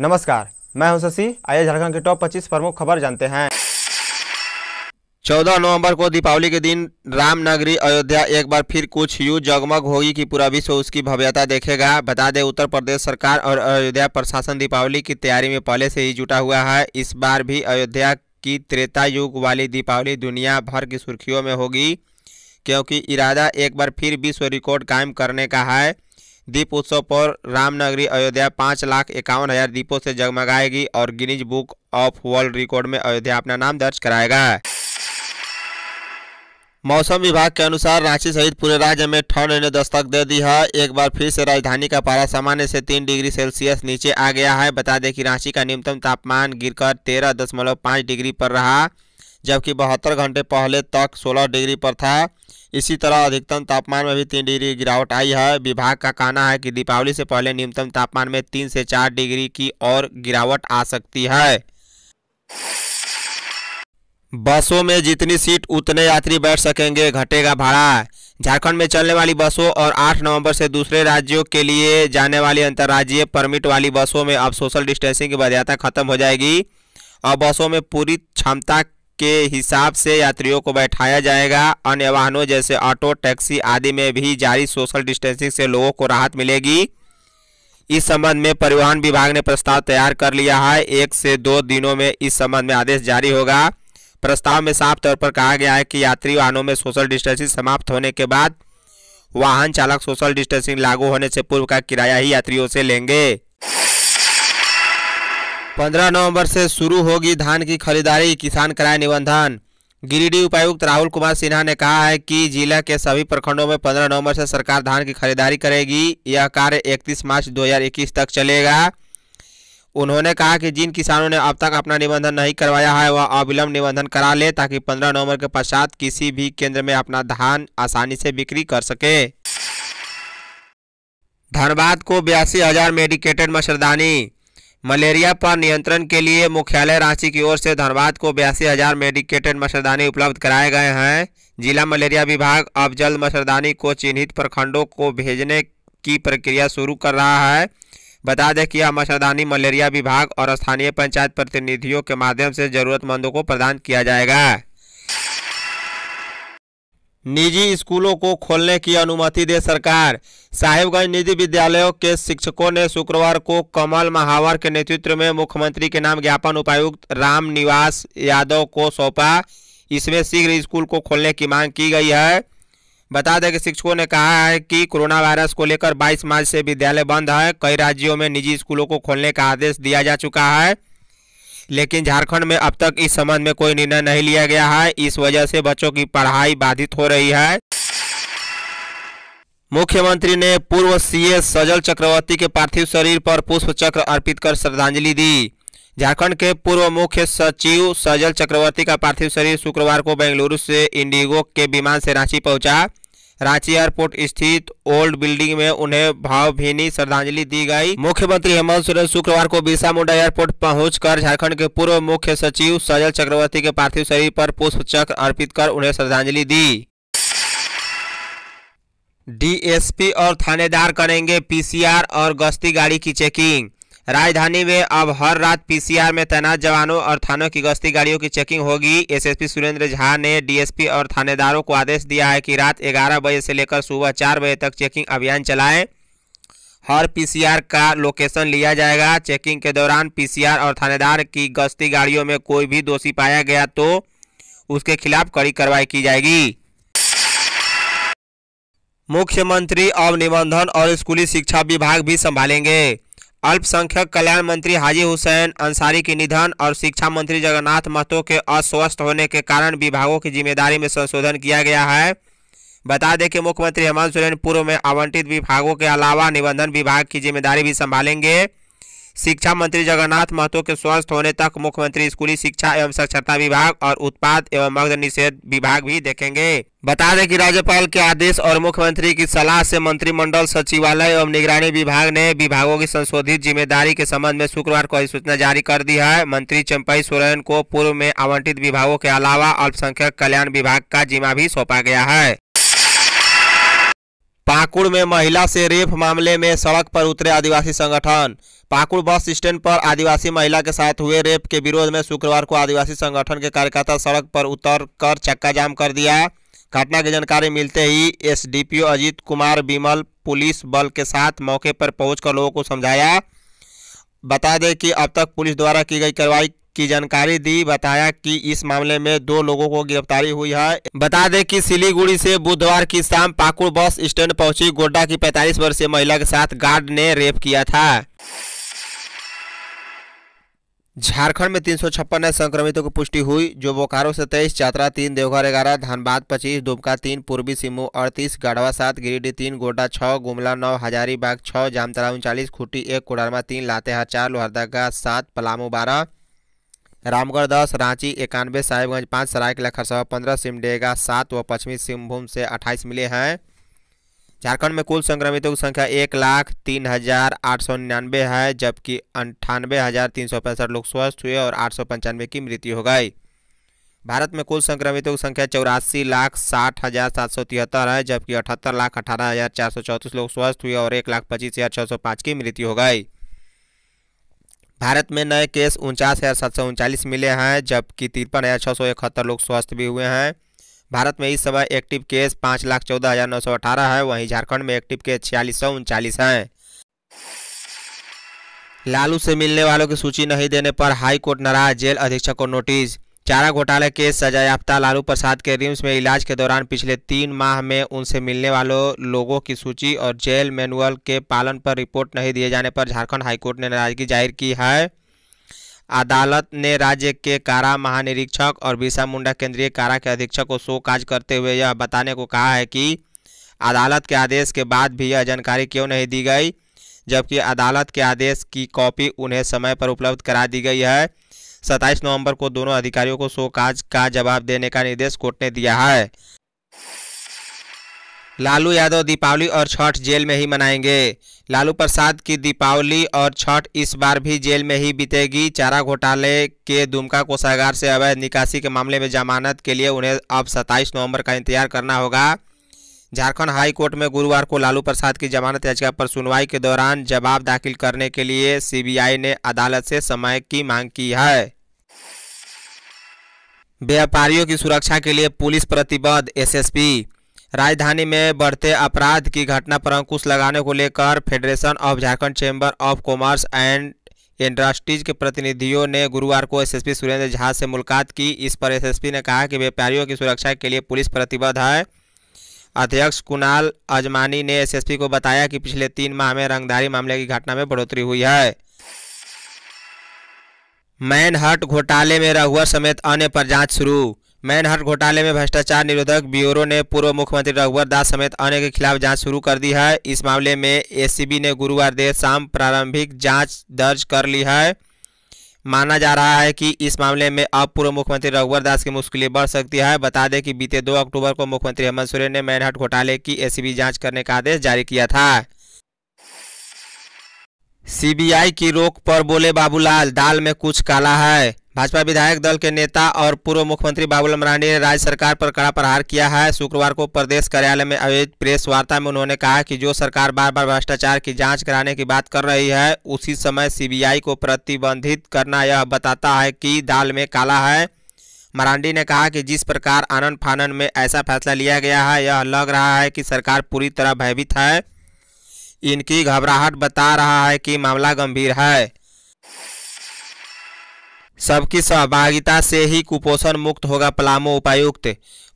नमस्कार मैं हूं शशि आइए झारखंड के टॉप 25 प्रमुख खबर जानते हैं 14 नवंबर को दीपावली के दिन रामनगरी अयोध्या एक बार फिर कुछ यू जगमग होगी कि पूरा विश्व उसकी भव्यता देखेगा बता दें उत्तर प्रदेश सरकार और अयोध्या प्रशासन दीपावली की तैयारी में पहले से ही जुटा हुआ है इस बार भी अयोध्या की त्रेता युग वाली दीपावली दुनिया भर की सुर्खियों में होगी क्योंकि इरादा एक बार फिर विश्व रिकॉर्ड कायम करने का है दीप उत्सव पर रामनगरी अयोध्या पाँच लाख इक्यावन हजार दीपों से जगमगाएगी और Guinness book of world record में अयोध्या अपना नाम दर्ज कराएगा मौसम विभाग के अनुसार रांची सहित पूरे राज्य में ठंड ने दस्तक दे दी है एक बार फिर से राजधानी का पारा सामान्य से तीन डिग्री सेल्सियस नीचे आ गया है बता दें कि रांची का न्यूनतम तापमान गिरकर तेरह दशमलव पाँच डिग्री पर रहा जबकि बहत्तर घंटे पहले तक 16 डिग्री पर था इसी तरह अधिकतम तापमान में भी तीन डिग्री गिरावट आई है विभाग का कहना है कि दीपावली से पहले न्यूनतम तापमान में तीन से चार डिग्री की और गिरावट आ सकती है बसों में जितनी सीट उतने यात्री बैठ सकेंगे घटेगा भाड़ा झारखंड में चलने वाली बसों और 8 नवंबर से दूसरे राज्यों के लिए जाने वाली अंतर्राज्यीय परमिट वाली बसों में अब सोशल डिस्टेंसिंग की वजहता खत्म हो जाएगी और बसों में पूरी क्षमता के हिसाब से यात्रियों को बैठाया जाएगा अन्य वाहनों जैसे ऑटो टैक्सी आदि में भी जारी सोशल डिस्टेंसिंग से लोगों को राहत मिलेगी इस संबंध में परिवहन विभाग ने प्रस्ताव तैयार कर लिया है एक से दो दिनों में इस संबंध में आदेश जारी होगा प्रस्ताव में साफ तौर पर कहा गया है कि यात्री वाहनों में सोशल डिस्टेंसिंग समाप्त होने के बाद वाहन चालक सोशल डिस्टेंसिंग लागू होने से पूर्व का किराया ही यात्रियों से लेंगे पंद्रह नवंबर से शुरू होगी धान की खरीदारी किसान कराए निबंधन गिरिडीह उपायुक्त राहुल कुमार सिन्हा ने कहा है कि जिला के सभी प्रखंडों में 15 नवंबर से सरकार धान की खरीदारी करेगी यह कार्य 31 मार्च 2021 तक चलेगा उन्होंने कहा कि जिन किसानों ने अब तक अपना निबंधन नहीं करवाया है वह अविलंब निबंधन करा ले ताकि 15 नवंबर के पश्चात किसी भी केंद्र में अपना धान आसानी से बिक्री कर सके धनबाद को बयासी हजार मेडिकेटेड मच्छरदानी मलेरिया पर नियंत्रण के लिए मुख्यालय रांची की ओर से धनबाद को बयासी हज़ार मेडिकेटेड मच्छरदानी उपलब्ध कराए गए हैं जिला मलेरिया विभाग अब जल्द मच्छरदानी को चिन्हित प्रखंडों को भेजने की प्रक्रिया शुरू कर रहा है बता दें कि यह मच्छरदानी मलेरिया विभाग और स्थानीय पंचायत प्रतिनिधियों के माध्यम से जरूरतमंदों को प्रदान किया जाएगा निजी स्कूलों को खोलने की अनुमति दे सरकार साहिबगंज निजी विद्यालयों के शिक्षकों ने शुक्रवार को कमल महावर के नेतृत्व में मुख्यमंत्री के नाम ज्ञापन उपायुक्त राम निवास यादव को सौंपा इसमें शीघ्र स्कूल को खोलने की मांग की गई है बता दें कि शिक्षकों ने कहा है कि कोरोना वायरस को लेकर 22 मार्च से विद्यालय बंद है कई राज्यों में निजी स्कूलों को खोलने का आदेश दिया जा चुका है लेकिन झारखंड में अब तक इस संबंध में कोई निर्णय नहीं लिया गया है इस वजह से बच्चों की पढ़ाई बाधित हो रही है मुख्यमंत्री ने पूर्व सीएस सजल चक्रवर्ती के पार्थिव शरीर पर पुष्प चक्र अर्पित कर श्रद्धांजलि दी झारखंड के पूर्व मुख्य सचिव सजल चक्रवर्ती का पार्थिव शरीर शुक्रवार को बेंगलुरु से इंडिगो के विमान से रांची पहुंचा रांची एयरपोर्ट स्थित ओल्ड बिल्डिंग में उन्हें भावभीनी श्रद्धांजलि दी गई मुख्यमंत्री हेमंत सोरेन शुक्रवार को बिरसा मुंडा एयरपोर्ट पहुंचकर झारखंड के पूर्व मुख्य सचिव सजल चक्रवर्ती के पार्थिव शरीर पर पुष्प चक्र अर्पित कर उन्हें श्रद्धांजलि दी डीएसपी और थानेदार करेंगे पीसीआर और गश्ती गाड़ी की चेकिंग राजधानी में अब हर रात पीसीआर में तैनात जवानों और थानों की गश्ती गाड़ियों की चेकिंग होगी एसएसपी सुरेंद्र झा ने डीएसपी और थानेदारों को आदेश दिया है कि रात 11 बजे से लेकर सुबह 4 बजे तक चेकिंग अभियान चलाएं हर पीसीआर का लोकेशन लिया जाएगा चेकिंग के दौरान पीसीआर और थानेदार की गश्ती गाड़ियों में कोई भी दोषी पाया गया तो उसके खिलाफ कड़ी कार्रवाई की जाएगी मुख्यमंत्री अब निबंधन और स्कूली शिक्षा विभाग भी संभालेंगे अल्पसंख्यक कल्याण मंत्री हाजी हुसैन अंसारी के निधन और शिक्षा मंत्री जगन्नाथ महतो के अस्वस्थ होने के कारण विभागों की जिम्मेदारी में संशोधन किया गया है बता दें कि मुख्यमंत्री हेमंत सोरेन पूर्व में आवंटित विभागों के अलावा निबंधन विभाग की जिम्मेदारी भी संभालेंगे शिक्षा मंत्री जगन्नाथ महतो के स्वस्थ होने तक मुख्यमंत्री स्कूली शिक्षा एवं साक्षरता विभाग और उत्पाद एवं मग्न निषेध विभाग भी देखेंगे बता दें कि राज्यपाल के आदेश और मुख्यमंत्री की सलाह से मंत्रिमंडल सचिवालय एवं निगरानी विभाग ने विभागों की संशोधित जिम्मेदारी के संबंध में शुक्रवार को अधिसूचना जारी कर दी है मंत्री चंपई सोरेन को पूर्व में आवंटित विभागों के अलावा अल्पसंख्यक कल्याण विभाग का जिम्मा भी सौंपा गया है पाकुड़ में महिला से रेप मामले में सड़क पर उतरे आदिवासी संगठन पाकुड़ बस स्टैंड पर आदिवासी महिला के साथ हुए रेप के विरोध में शुक्रवार को आदिवासी संगठन के कार्यकर्ता सड़क पर उतर कर चक्का जाम कर दिया घटना की जानकारी मिलते ही एसडीपीओ अजीत कुमार बिमल पुलिस बल के साथ मौके पर पहुंचकर लोगों को समझाया बता दें कि अब तक पुलिस द्वारा की गई कार्रवाई की जानकारी दी बताया कि इस मामले में दो लोगों को गिरफ्तारी हुई है बता दें कि सिलीगुड़ी से बुधवार की शाम पाकुड़ बस स्टैंड पहुंची गोड्डा की 45 वर्षीय महिला के साथ गार्ड ने रेप किया था झारखंड में तीन नए संक्रमितों की पुष्टि हुई जो बोकारो से तेईस चात्रा तीन देवघर ग्यारह धनबाद पच्चीस दुमका तीन पूर्वी सिंहभूम अड़तीस गढ़वा सात गिरिडीह तीन गोड्डा छः गुमला नौ हजारीबाग छः जामतरा उनचालीस खुटी एक कोडरमा तीन लातेहार चार लोहरदगा सात पलामू बारह रामगढ़ दस रांची इक्यानवे साहिबगंज पाँच सरायकला खरसवा पंद्रह सिमडेगा सात व पश्चिमी सिंहभूम से अट्ठाईस मिले हैं झारखंड में कुल संक्रमितों की संख्या एक लाख तीन हजार आठ सौ निन्यानवे है जबकि अंठानवे हजार तीन सौ पैंसठ लोग स्वस्थ हुए और आठ सौ पंचानवे की मृत्यु हो गई भारत में कुल संक्रमितों की संख्या चौरासी लाख साठ हजार सात सौ तिहत्तर है जबकि अठहत्तर लाख अठारह हजार चार सौ चौंतीस लोग स्वस्थ हुए और एक लाख पच्चीस हजार छः सौ पाँच की मृत्यु हो गई भारत में नए केस उनचास हजार सात सौ उनचालीस मिले हैं जबकि तिरपन हजार छः सौ इकहत्तर लोग स्वस्थ भी हुए हैं भारत में इस समय एक्टिव केस पाँच लाख चौदह हज़ार नौ सौ अठारह है वहीं झारखंड में एक्टिव केस छियालीस सौ उनचालीस हैं लालू से मिलने वालों की सूची नहीं देने पर हाई कोर्ट नाराज जेल अधीक्षक को नोटिस चारा घोटाले के सजायाफ्ता लालू प्रसाद के रिम्स में इलाज के दौरान पिछले तीन माह में उनसे मिलने वालों लोगों की सूची और जेल मैनुअल के पालन पर रिपोर्ट नहीं दिए जाने पर झारखंड हाईकोर्ट ने नाराजगी जाहिर की है अदालत ने राज्य के कारा महानिरीक्षक और बिरसा मुंडा केंद्रीय कारा के अधीक्षक को शो काज करते हुए यह बताने को कहा है कि अदालत के आदेश के बाद भी यह जानकारी क्यों नहीं दी गई जबकि अदालत के आदेश की कॉपी उन्हें समय पर उपलब्ध करा दी गई है सत्ताईस नवंबर को दोनों अधिकारियों को शो काज का जवाब देने का निर्देश कोर्ट ने दिया है लालू यादव दीपावली और छठ जेल में ही मनाएंगे लालू प्रसाद की दीपावली और छठ इस बार भी जेल में ही बीतेगी चारा घोटाले के दुमका कोषागार से अवैध निकासी के मामले में जमानत के लिए उन्हें अब 27 नवंबर का इंतजार करना होगा झारखंड हाई कोर्ट में गुरुवार को लालू प्रसाद की जमानत याचिका पर सुनवाई के दौरान जवाब दाखिल करने के लिए सी ने अदालत से समय की मांग की है व्यापारियों की सुरक्षा के लिए पुलिस प्रतिबद्ध एसएसपी राजधानी में बढ़ते अपराध की घटना पर अंकुश लगाने को लेकर federation of Jharkhand chamber of commerce and industries के प्रतिनिधियों ने गुरुवार को एसएसपी सुरेंद्र झा से मुलाकात की इस पर एसएसपी ने कहा कि व्यापारियों की सुरक्षा के लिए पुलिस प्रतिबद्ध है अध्यक्ष कुणाल अजमानी ने एसएसपी को बताया कि पिछले तीन माह में रंगदारी मामले की घटना में बढ़ोतरी हुई है मैनहट घोटाले में रघुआ समेत अन्य पर जांच शुरू मैनहट घोटाले में भ्रष्टाचार निरोधक ब्यूरो ने पूर्व मुख्यमंत्री रघुवर दास समेत अन्य के खिलाफ जांच शुरू कर दी है इस मामले में एसीबी ने गुरुवार देर शाम प्रारंभिक जांच दर्ज कर ली है माना जा रहा है कि इस मामले में अब पूर्व मुख्यमंत्री रघुवर दास की मुश्किलें बढ़ सकती है बता दें कि बीते दो अक्टूबर को मुख्यमंत्री हेमंत सोरेन ने मैनहट घोटाले की एसीबी जांच करने का आदेश जारी किया था सीबीआई की रोक पर बोले बाबूलाल दाल में कुछ काला है भाजपा विधायक दल के नेता और पूर्व मुख्यमंत्री बाबूलाल मरांडी ने राज्य सरकार पर कड़ा प्रहार किया है शुक्रवार को प्रदेश कार्यालय में आयोजित प्रेस वार्ता में उन्होंने कहा कि जो सरकार बार बार भ्रष्टाचार की जांच कराने की बात कर रही है उसी समय सीबीआई को प्रतिबंधित करना यह बताता है कि दाल में काला है मरांडी ने कहा कि जिस प्रकार आनंद फानन में ऐसा फैसला लिया गया है यह लग रहा है कि सरकार पूरी तरह भयभीत है इनकी घबराहट बता रहा है कि मामला गंभीर है सबकी सहभागिता से ही कुपोषण मुक्त होगा पलामू उपायुक्त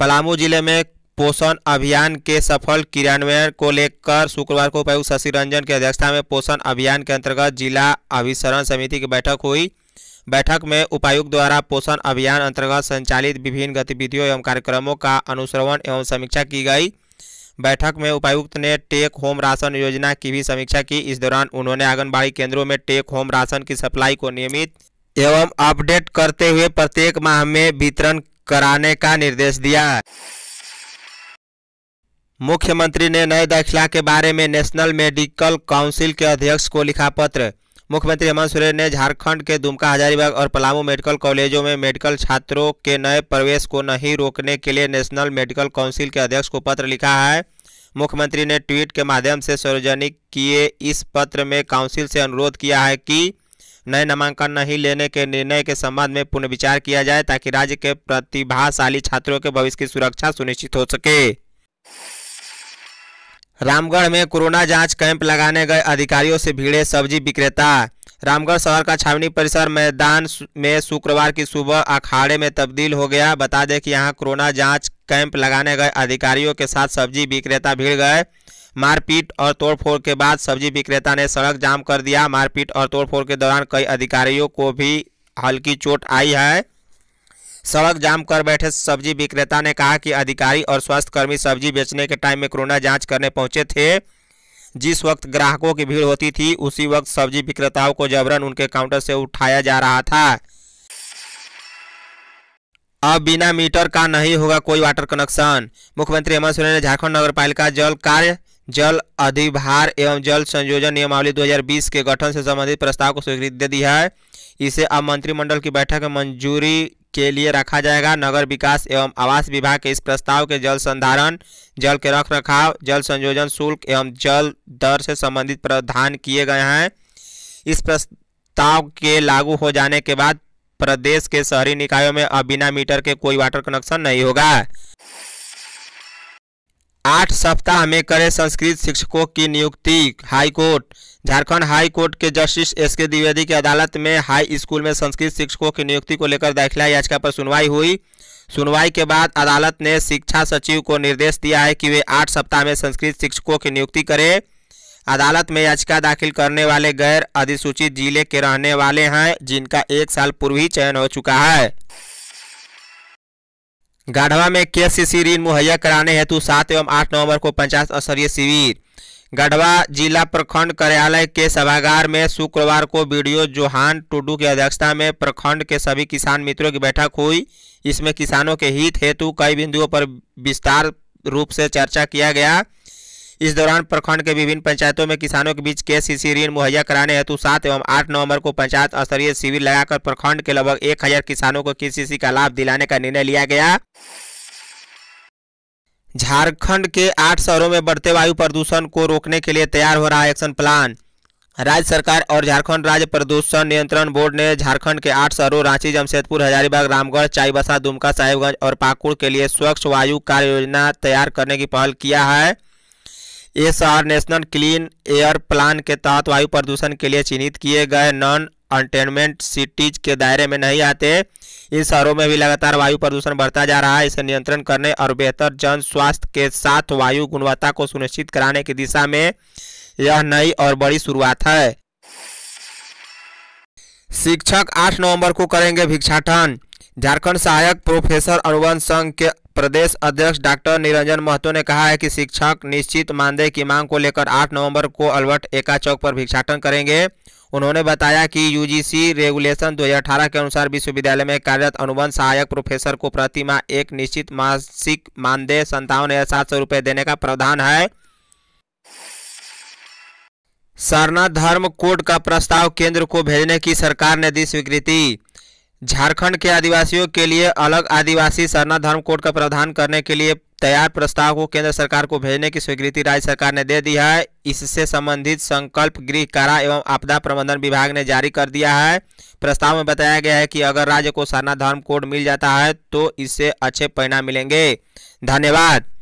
पलामू जिले में पोषण अभियान के सफल क्रियान्वयन को लेकर शुक्रवार को उपायुक्त शशि रंजन की अध्यक्षता में पोषण अभियान के अंतर्गत जिला अभिसरण समिति की बैठक हुई बैठक में उपायुक्त द्वारा पोषण अभियान अंतर्गत संचालित विभिन्न गतिविधियों एवं कार्यक्रमों का अनुश्रवण एवं समीक्षा की गई बैठक में उपायुक्त ने टेक होम राशन योजना की भी समीक्षा की इस दौरान उन्होंने आंगनबाड़ी केंद्रों में टेक होम राशन की सप्लाई को नियमित एवं अपडेट करते हुए प्रत्येक माह में वितरण कराने का निर्देश दिया मुख्यमंत्री ने नए दाखिला के बारे में नेशनल मेडिकल काउंसिल के अध्यक्ष को लिखा पत्र मुख्यमंत्री हेमंत सोरेन ने झारखंड के दुमका हजारीबाग और पलामू मेडिकल कॉलेजों में मेडिकल छात्रों के नए प्रवेश को नहीं रोकने के लिए नेशनल मेडिकल काउंसिल के अध्यक्ष को पत्र लिखा है मुख्यमंत्री ने ट्वीट के माध्यम से सार्वजनिक किए इस पत्र में काउंसिल से अनुरोध किया है कि नए नामांकन नहीं लेने के निर्णय के संबंध में पुनर्विचार किया जाए ताकि राज्य के प्रतिभाशाली छात्रों के भविष्य की सुरक्षा सुनिश्चित हो सके रामगढ़ में कोरोना जांच कैंप लगाने गए अधिकारियों से भिड़े सब्जी विक्रेता रामगढ़ शहर का छावनी परिसर मैदान में शुक्रवार की सुबह अखाड़े में तब्दील हो गया बता दें कि यहां कोरोना जांच कैंप लगाने गए अधिकारियों के साथ सब्जी विक्रेता भीड़ गए मारपीट और तोड़फोड़ के बाद सब्जी विक्रेता ने सड़क जाम कर दिया मारपीट और तोड़फोड़ के दौरान कई अधिकारियों को भी हल्की चोट आई है सड़क जाम कर बैठे सब्जी विक्रेता ने कहा कि अधिकारी और स्वास्थ्यकर्मी सब्जी बेचने के टाइम में कोरोना जांच करने पहुंचे थे जिस वक्त ग्राहकों की भीड़ होती थी उसी वक्त सब्जी विक्रेताओं को जबरन उनके काउंटर से उठाया जा रहा था अब बिना मीटर का नहीं होगा कोई वाटर कनेक्शन मुख्यमंत्री हेमंत सोरेन ने झारखंड नगर पालिका जल कार्य जल अधिभार एवं जल संयोजन नियमावली 2020 के गठन से संबंधित प्रस्ताव को स्वीकृति दे दी है इसे अब मंत्रिमंडल की बैठक में मंजूरी के लिए रखा जाएगा नगर विकास एवं आवास विभाग के इस प्रस्ताव के जल संधारण जल के रख रखाव जल संयोजन शुल्क एवं जल दर से संबंधित प्रावधान किए गए हैं इस प्रस्ताव के लागू हो जाने के बाद प्रदेश के शहरी निकायों में अब बिना मीटर के कोई वाटर कनेक्शन नहीं होगा आठ सप्ताह में करें संस्कृत शिक्षकों की नियुक्ति हाईकोर्ट झारखंड हाई कोर्ट के जस्टिस एस के द्विवेदी की अदालत में हाई स्कूल में संस्कृत शिक्षकों की नियुक्ति को लेकर दाखिला याचिका पर सुनवाई हुई सुनवाई के बाद अदालत ने शिक्षा सचिव को निर्देश दिया है कि वे आठ सप्ताह में संस्कृत शिक्षकों की नियुक्ति करें अदालत में याचिका दाखिल करने वाले गैर अधिसूचित जिले के रहने वाले हैं जिनका एक साल पूर्व ही चयन हो चुका है गढ़वा में केसीसी ऋण मुहैया कराने हेतु सात एवं आठ नवंबर को पंचायत स्तरीय शिविर गढ़वा जिला प्रखंड कार्यालय के सभागार में शुक्रवार को वीडियो जोहान टुडू की अध्यक्षता में प्रखंड के सभी किसान मित्रों की बैठक हुई इसमें किसानों के हित हेतु कई बिंदुओं पर विस्तार रूप से चर्चा किया गया इस दौरान प्रखंड के विभिन्न पंचायतों में किसानों के बीच के सी ऋण मुहैया कराने हेतु सात एवं आठ नवम्बर को पंचायत स्तरीय शिविर लगाकर प्रखंड के लगभग एक हजार किसानों को के का लाभ दिलाने का निर्णय लिया गया झारखंड के आठ शहरों में बढ़ते वायु प्रदूषण को रोकने के लिए तैयार हो रहा एक्शन प्लान राज्य सरकार और झारखंड राज्य प्रदूषण नियंत्रण बोर्ड ने झारखंड के आठ शहरों रांची जमशेदपुर हजारीबाग रामगढ़ चाईबसा दुमका साहिबगंज और पाकुड़ के लिए स्वच्छ वायु कार्य योजना तैयार करने की पहल किया है S R national clean air plan के तहत वायु प्रदूषण के लिए चिन्हित किए गए नॉन कंटेनमेंट सिटीज के दायरे में नहीं आते इन शहरों में भी लगातार वायु प्रदूषण बढ़ता जा रहा है इसे नियंत्रण करने और बेहतर जन स्वास्थ्य के साथ वायु गुणवत्ता को सुनिश्चित कराने की दिशा में यह नई और बड़ी शुरुआत है शिक्षक 8 नवंबर को करेंगे भिक्षाटन झारखंड सहायक प्रोफेसर अनुबंध संघ के प्रदेश अध्यक्ष डॉक्टर निरंजन महतो ने कहा है कि शिक्षक निश्चित मानदेय की मांग को लेकर 8 नवंबर को अलवर्ट एका चौक पर भिक्षाटन करेंगे उन्होंने बताया कि यूजीसी रेगुलेशन 2018 के अनुसार विश्वविद्यालय में कार्यरत अनुबंध सहायक प्रोफेसर को प्रति माह एक निश्चित मासिक मानदेय संतावन या सात सौ रुपये देने का प्रावधान है सरना धर्म कोड का प्रस्ताव केंद्र को भेजने की सरकार ने दी स्वीकृति झारखंड के आदिवासियों के लिए अलग आदिवासी सरना धर्म कोड का प्रावधान करने के लिए तैयार प्रस्ताव को केंद्र सरकार को भेजने की स्वीकृति राज्य सरकार ने दे दी है इससे संबंधित संकल्प गृह कारा एवं आपदा प्रबंधन विभाग ने जारी कर दिया है प्रस्ताव में बताया गया है कि अगर राज्य को सरना धर्म कोड मिल जाता है तो इससे अच्छे परिणाम मिलेंगे धन्यवाद